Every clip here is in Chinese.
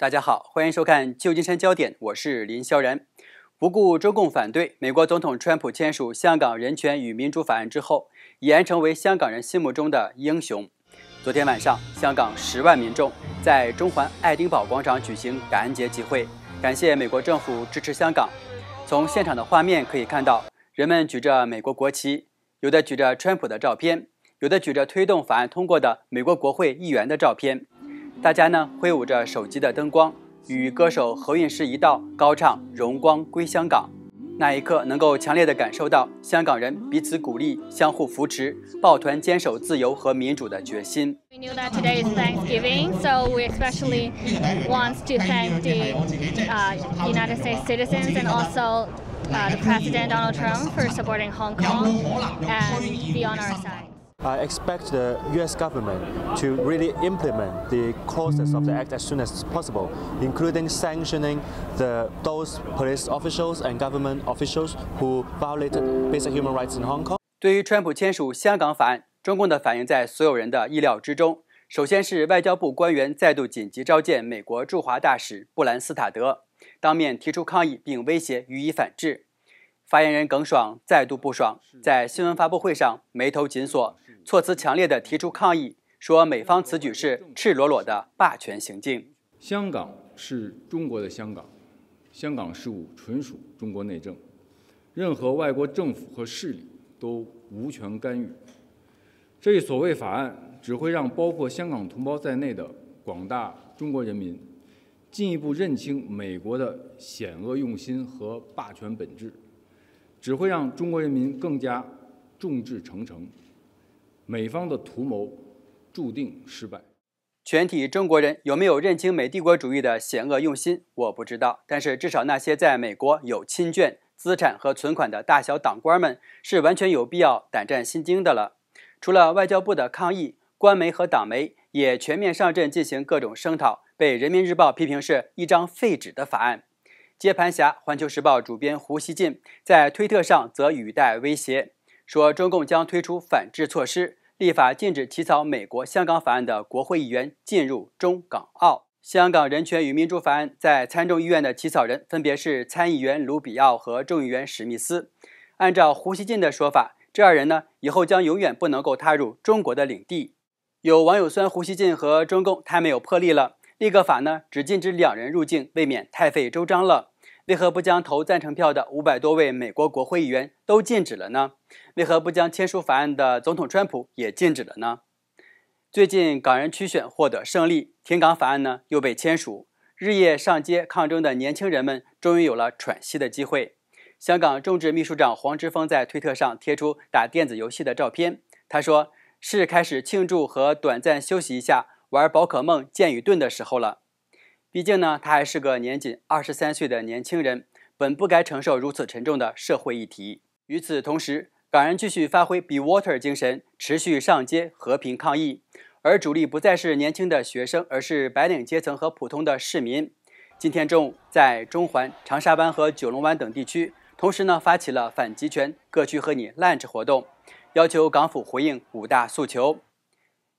大家好，欢迎收看《旧金山焦点》，我是林萧然。不顾中共反对，美国总统川普签署《香港人权与民主法案》之后，已然成为香港人心目中的英雄。昨天晚上，香港十万民众在中环爱丁堡广场举行感恩节集会，感谢美国政府支持香港。从现场的画面可以看到，人们举着美国国旗，有的举着川普的照片，有的举着推动法案通过的美国国会议员的照片。大家呢挥舞着手机的灯光与歌手何韵诗一道高唱荣光归香港那一刻能够强烈的感受到香港人彼此鼓励相互扶持抱团坚守自由和民主的决心 we knew that today is thanksgiving so we especially w a n t to thank the united states citizens and also the president donald trump for supporting hong kong and be on our side I expect the U.S. government to really implement the clauses of the act as soon as possible, including sanctioning the those police officials and government officials who violated basic human rights in Hong Kong. 对于川普签署《香港法案》，中共的反应在所有人的意料之中。首先是外交部官员再度紧急召见美国驻华大使布兰斯塔德，当面提出抗议并威胁予以反制。发言人耿爽再度不爽，在新闻发布会上眉头紧锁。措辞强烈的提出抗议，说美方此举是赤裸裸的霸权行径。香港是中国的香港，香港事务纯属中国内政，任何外国政府和势力都无权干预。这一所谓法案只会让包括香港同胞在内的广大中国人民进一步认清美国的险恶用心和霸权本质，只会让中国人民更加众志成城。美方的图谋注定失败。全体中国人有没有认清美帝国主义的险恶用心？我不知道。但是至少那些在美国有亲眷、资产和存款的大小党官们是完全有必要胆战心惊的了。除了外交部的抗议，官媒和党媒也全面上阵进行各种声讨，被《人民日报》批评是一张废纸的法案。接盘侠《环球时报》主编胡锡进在推特上则语带威胁，说中共将推出反制措施。立法禁止起草《美国香港法案》的国会议员进入中港澳。《香港人权与民主法案》在参众议院的起草人分别是参议员卢比奥和众议员史密斯。按照胡锡进的说法，这二人呢以后将永远不能够踏入中国的领地。有网友酸胡锡进和中共太没有魄力了，立个法呢只禁止两人入境，未免太费周章了。为何不将投赞成票的五百多位美国国会议员都禁止了呢？为何不将签署法案的总统川普也禁止了呢？最近港人区选获得胜利，停港法案呢又被签署，日夜上街抗争的年轻人们终于有了喘息的机会。香港众志秘书长黄之锋在推特上贴出打电子游戏的照片，他说是开始庆祝和短暂休息一下玩宝可梦剑与盾的时候了。毕竟呢，他还是个年仅二十三岁的年轻人，本不该承受如此沉重的社会议题。与此同时，港人继续发挥 Be Water 精神，持续上街和平抗议，而主力不再是年轻的学生，而是白领阶层和普通的市民。今天中午，在中环、长沙湾和九龙湾等地区，同时呢发起了反集权、各区和你 Lunch 活动，要求港府回应五大诉求。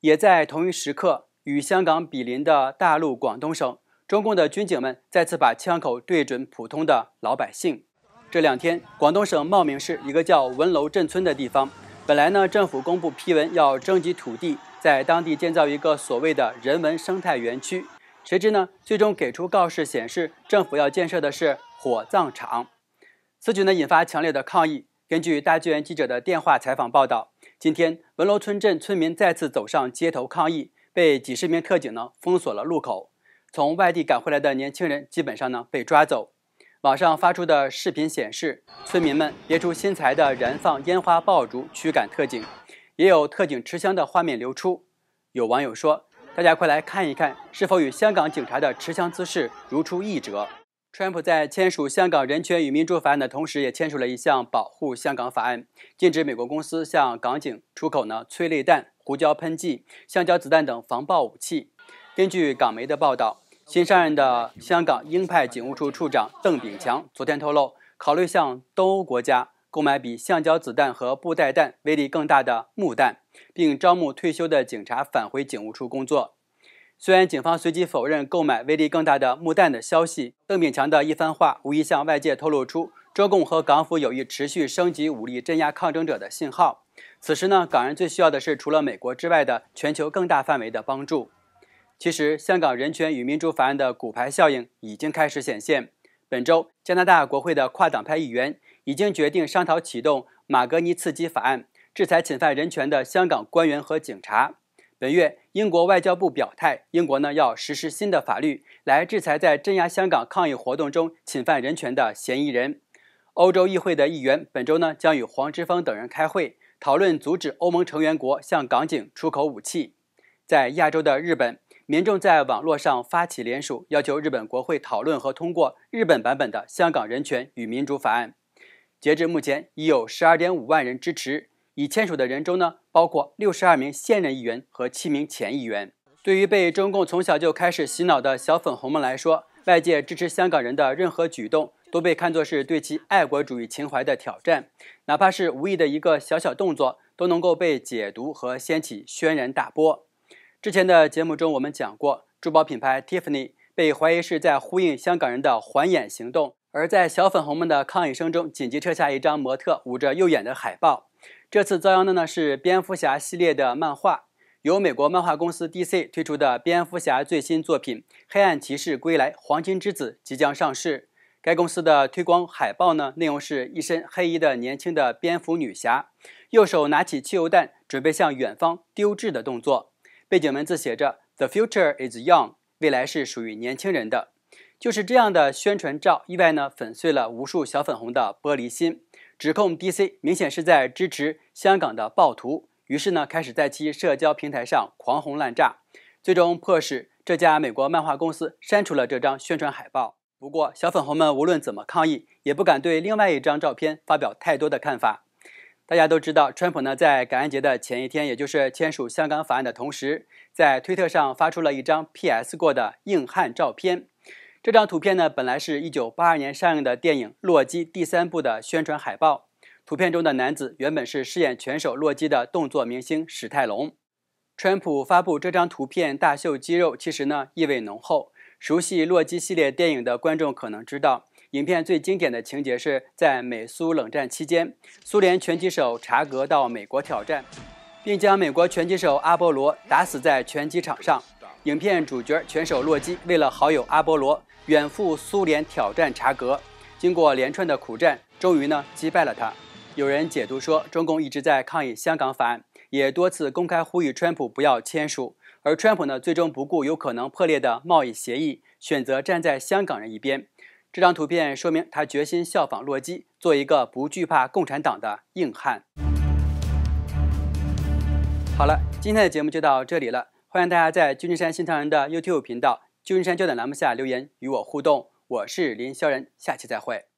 也在同一时刻，与香港比邻的大陆广东省。中共的军警们再次把枪口对准普通的老百姓。这两天，广东省茂名市一个叫文楼镇村的地方，本来呢，政府公布批文要征集土地，在当地建造一个所谓的人文生态园区。谁知呢，最终给出告示显示，政府要建设的是火葬场。此举呢，引发强烈的抗议。根据大纪元记者的电话采访报道，今天文楼村镇村民再次走上街头抗议，被几十名特警呢封锁了路口。从外地赶回来的年轻人，基本上呢被抓走。网上发出的视频显示，村民们别出心裁地燃放烟花爆竹驱赶特警，也有特警持枪的画面流出。有网友说：“大家快来看一看，是否与香港警察的持枪姿势如出一辙？”川普在签署《香港人权与民主法案》的同时，也签署了一项保护香港法案，禁止美国公司向港警出口呢催泪弹、胡椒喷剂、橡胶子弹等防暴武器。根据港媒的报道，新上任的香港鹰派警务处处长邓炳强昨天透露，考虑向东欧国家购买比橡胶子弹和布袋弹威力更大的木弹，并招募退休的警察返回警务处工作。虽然警方随即否认购买威力更大的木弹的消息，邓炳强的一番话无疑向外界透露出中共和港府有意持续升级武力镇压抗争者的信号。此时呢，港人最需要的是除了美国之外的全球更大范围的帮助。其实，香港人权与民主法案的骨牌效应已经开始显现。本周，加拿大国会的跨党派议员已经决定商讨启动马格尼茨基法案，制裁侵犯人权的香港官员和警察。本月，英国外交部表态，英国呢要实施新的法律来制裁在镇压香港抗议活动中侵犯人权的嫌疑人。欧洲议会的议员本周呢将与黄之锋等人开会，讨论阻止欧盟成员国向港警出口武器。在亚洲的日本。民众在网络上发起联署，要求日本国会讨论和通过日本版本的《香港人权与民主法案》。截至目前，已有12.5万人支持已签署的人中呢，包括62名现任议员和7名前议员。对于被中共从小就开始洗脑的小粉红们来说，外界支持香港人的任何举动都被看作是对其爱国主义情怀的挑战，哪怕是无意的一个小小动作，都能够被解读和掀起轩然大波。之前的节目中，我们讲过，珠宝品牌 Tiffany 被怀疑是在呼应香港人的环眼行动，而在小粉红们的抗议声中，紧急撤下一张模特捂着右眼的海报。这次遭殃的呢是蝙蝠侠系列的漫画，由美国漫画公司 DC 推出的蝙蝠侠最新作品《黑暗骑士归来：黄金之子》即将上市。该公司的推广海报呢，内容是一身黑衣的年轻的蝙蝠女侠，右手拿起汽油弹，准备向远方丢掷的动作。背景文字写着：“The future is young，未来是属于年轻人的。”就是这样的宣传照，意外呢粉碎了无数小粉红的玻璃心。指控 DC 明显是在支持香港的暴徒，于是呢开始在其社交平台上狂轰滥炸，最终迫使这家美国漫画公司删除了这张宣传海报。不过，小粉红们无论怎么抗议，也不敢对另外一张照片发表太多的看法。大家都知道，川普呢在感恩节的前一天，也就是签署《香港法案》的同时，在推特上发出了一张 P.S 过的硬汉照片。这张图片呢，本来是一九八二年上映的电影《洛基》第三部的宣传海报。图片中的男子原本是饰演拳手洛基的动作明星史泰龙。川普发布这张图片大秀肌肉，其实呢意味浓厚。熟悉《洛基》系列电影的观众可能知道。影片最经典的情节是在美苏冷战期间，苏联拳击手查格到美国挑战，并将美国拳击手阿波罗打死在拳击场上。影片主角拳手洛基为了好友阿波罗，远赴苏联挑战查格，经过连串的苦战，终于呢击败了他。有人解读说，中共一直在抗议香港法案，也多次公开呼吁川普不要签署，而川普呢，最终不顾有可能破裂的贸易协议，选择站在香港人一边。这张图片说明他决心效仿洛基，做一个不惧怕共产党的硬汉。好了，今天的节目就到这里了，欢迎大家在《旧金山新唐人》的 YouTube 频道“旧金山焦点”栏目下留言与我互动。我是林萧然，下期再会。